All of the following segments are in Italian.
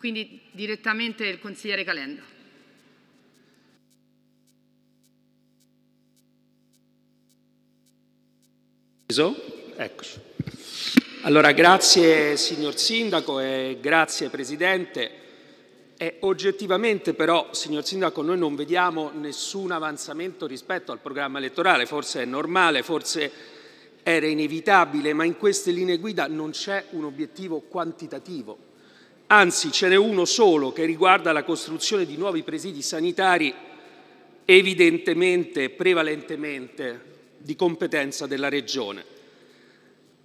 Quindi direttamente il consigliere Calenda. Eccoci. Allora, grazie signor Sindaco e grazie Presidente. E oggettivamente però, signor Sindaco, noi non vediamo nessun avanzamento rispetto al programma elettorale, forse è normale, forse era inevitabile, ma in queste linee guida non c'è un obiettivo quantitativo anzi ce n'è uno solo che riguarda la costruzione di nuovi presidi sanitari, evidentemente, prevalentemente di competenza della Regione.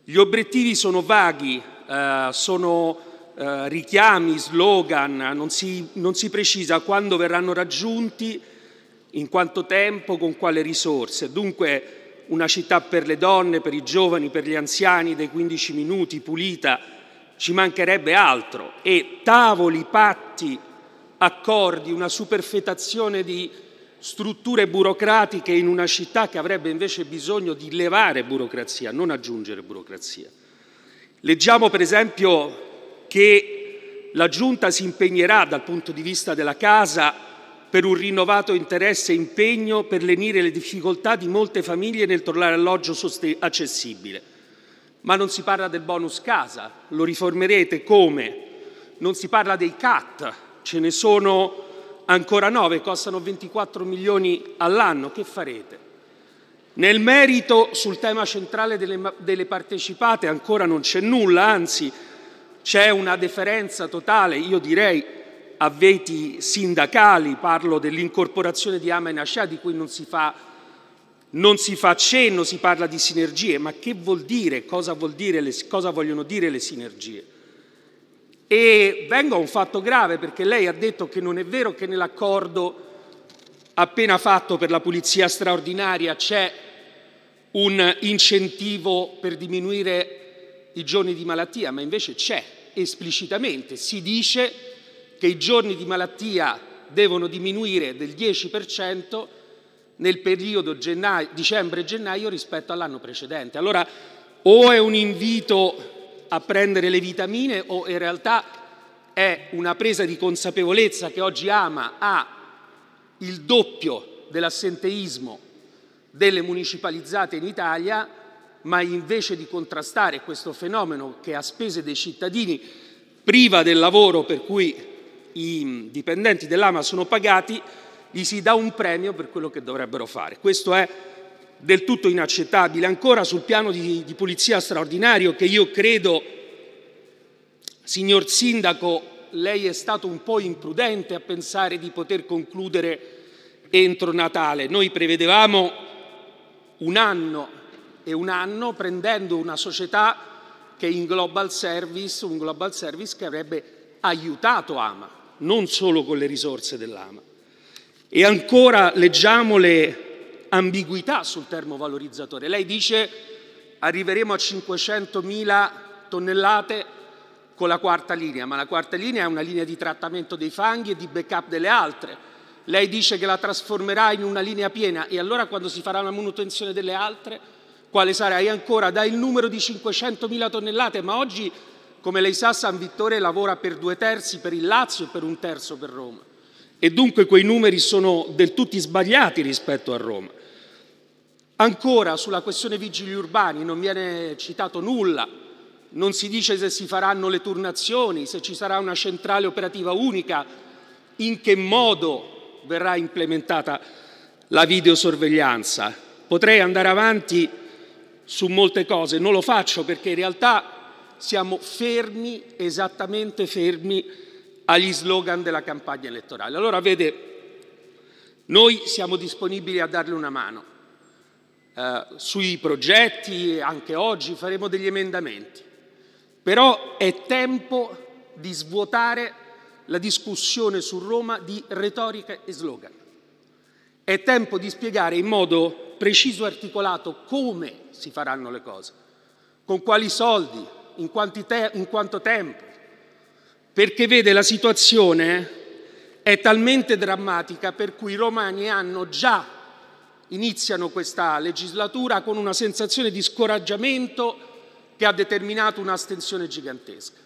Gli obiettivi sono vaghi, eh, sono eh, richiami, slogan, non si, non si precisa quando verranno raggiunti, in quanto tempo, con quale risorse. Dunque una città per le donne, per i giovani, per gli anziani dei 15 minuti, pulita, ci mancherebbe altro, e tavoli, patti, accordi, una superfetazione di strutture burocratiche in una città che avrebbe invece bisogno di levare burocrazia, non aggiungere burocrazia. Leggiamo per esempio che la Giunta si impegnerà dal punto di vista della casa per un rinnovato interesse e impegno per lenire le difficoltà di molte famiglie nel trovare alloggio accessibile ma non si parla del bonus casa, lo riformerete come? Non si parla dei CAT, ce ne sono ancora nove, costano 24 milioni all'anno, che farete? Nel merito sul tema centrale delle, delle partecipate ancora non c'è nulla, anzi c'è una deferenza totale, io direi a veti sindacali, parlo dell'incorporazione di Ama e Nascià di cui non si fa nulla non si fa cenno, si parla di sinergie, ma che vuol dire, cosa, vuol dire le, cosa vogliono dire le sinergie? E vengo a un fatto grave perché lei ha detto che non è vero che nell'accordo appena fatto per la pulizia straordinaria c'è un incentivo per diminuire i giorni di malattia, ma invece c'è esplicitamente, si dice che i giorni di malattia devono diminuire del 10% nel periodo dicembre-gennaio rispetto all'anno precedente. Allora o è un invito a prendere le vitamine o in realtà è una presa di consapevolezza che oggi Ama ha il doppio dell'assenteismo delle municipalizzate in Italia, ma invece di contrastare questo fenomeno che a spese dei cittadini priva del lavoro per cui i dipendenti dell'AMA sono pagati, gli si dà un premio per quello che dovrebbero fare. Questo è del tutto inaccettabile. Ancora sul piano di, di pulizia straordinario che io credo, signor Sindaco, lei è stato un po' imprudente a pensare di poter concludere entro Natale. Noi prevedevamo un anno e un anno prendendo una società che in global service, un global service che avrebbe aiutato Ama, non solo con le risorse dell'Ama. E ancora leggiamo le ambiguità sul termo valorizzatore. Lei dice arriveremo a 500.000 tonnellate con la quarta linea, ma la quarta linea è una linea di trattamento dei fanghi e di backup delle altre. Lei dice che la trasformerà in una linea piena e allora quando si farà la manutenzione delle altre, quale sarà? E ancora dà il numero di 500.000 tonnellate, ma oggi, come lei sa, San Vittore lavora per due terzi per il Lazio e per un terzo per Roma e dunque quei numeri sono del tutto sbagliati rispetto a Roma. Ancora sulla questione vigili urbani non viene citato nulla, non si dice se si faranno le turnazioni, se ci sarà una centrale operativa unica, in che modo verrà implementata la videosorveglianza. Potrei andare avanti su molte cose, non lo faccio perché in realtà siamo fermi, esattamente fermi agli slogan della campagna elettorale. Allora, vede, noi siamo disponibili a darle una mano. Eh, sui progetti, anche oggi faremo degli emendamenti, però è tempo di svuotare la discussione su Roma di retorica e slogan. È tempo di spiegare in modo preciso e articolato come si faranno le cose, con quali soldi, in, te- in quanto tempo, perché vede la situazione è talmente drammatica per cui i romani hanno già iniziano questa legislatura con una sensazione di scoraggiamento che ha determinato un'astensione gigantesca.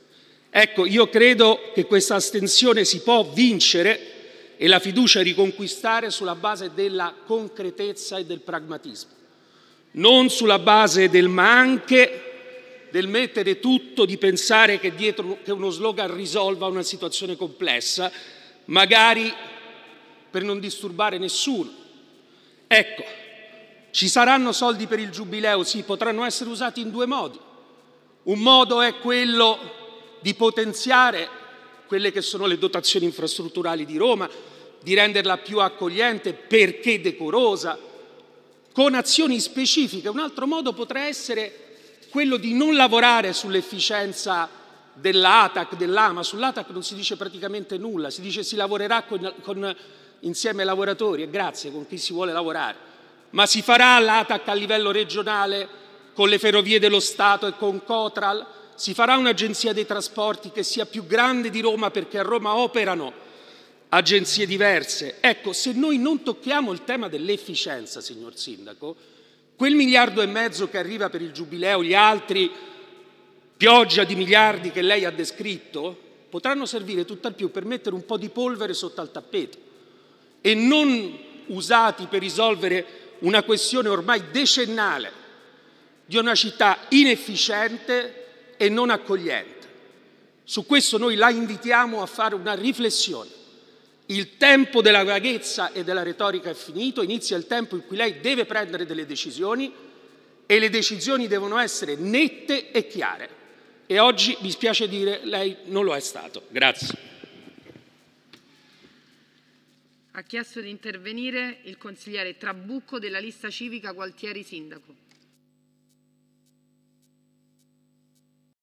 Ecco, io credo che questa astensione si può vincere e la fiducia riconquistare sulla base della concretezza e del pragmatismo, non sulla base del ma anche del mettere tutto, di pensare che dietro che uno slogan risolva una situazione complessa, magari per non disturbare nessuno. Ecco, ci saranno soldi per il giubileo, sì, potranno essere usati in due modi. Un modo è quello di potenziare quelle che sono le dotazioni infrastrutturali di Roma, di renderla più accogliente perché decorosa, con azioni specifiche. Un altro modo potrà essere quello di non lavorare sull'efficienza dell'ATAC, dell'AMA. Sull'ATAC non si dice praticamente nulla, si dice si lavorerà con, con, insieme ai lavoratori e grazie con chi si vuole lavorare, ma si farà l'ATAC a livello regionale con le ferrovie dello Stato e con Cotral, si farà un'agenzia dei trasporti che sia più grande di Roma perché a Roma operano agenzie diverse. Ecco, se noi non tocchiamo il tema dell'efficienza, signor Sindaco, Quel miliardo e mezzo che arriva per il giubileo, gli altri pioggia di miliardi che lei ha descritto, potranno servire tutt'al più per mettere un po' di polvere sotto al tappeto e non usati per risolvere una questione ormai decennale di una città inefficiente e non accogliente. Su questo noi la invitiamo a fare una riflessione. Il tempo della vaghezza e della retorica è finito, inizia il tempo in cui lei deve prendere delle decisioni e le decisioni devono essere nette e chiare. E oggi, mi spiace dire, lei non lo è stato. Grazie. Ha chiesto di intervenire il consigliere Trabucco della lista civica Gualtieri Sindaco.